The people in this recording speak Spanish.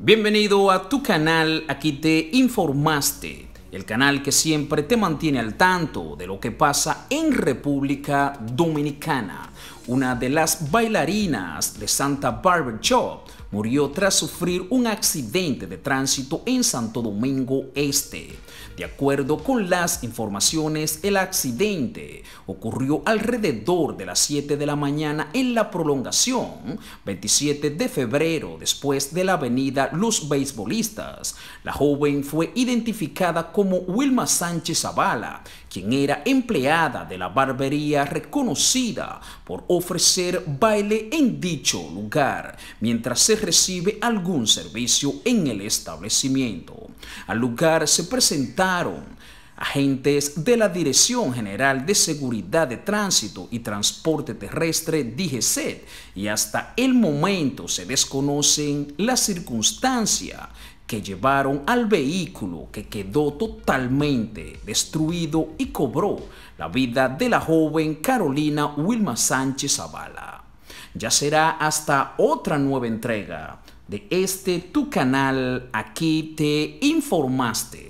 Bienvenido a tu canal, aquí te informaste, el canal que siempre te mantiene al tanto de lo que pasa en República Dominicana. Una de las bailarinas de Santa Barbara Shop murió tras sufrir un accidente de tránsito en Santo Domingo Este. De acuerdo con las informaciones, el accidente ocurrió alrededor de las 7 de la mañana en la prolongación 27 de febrero después de la avenida Los Beisbolistas. La joven fue identificada como Wilma Sánchez Zavala, quien era empleada de la barbería reconocida por ofrecer baile en dicho lugar, mientras se recibe algún servicio en el establecimiento. Al lugar se presentaron agentes de la Dirección General de Seguridad de Tránsito y Transporte Terrestre, DGC, y hasta el momento se desconocen las circunstancias que llevaron al vehículo que quedó totalmente destruido y cobró la vida de la joven Carolina Wilma Sánchez Zavala. Ya será hasta otra nueva entrega de este tu canal. Aquí te informaste.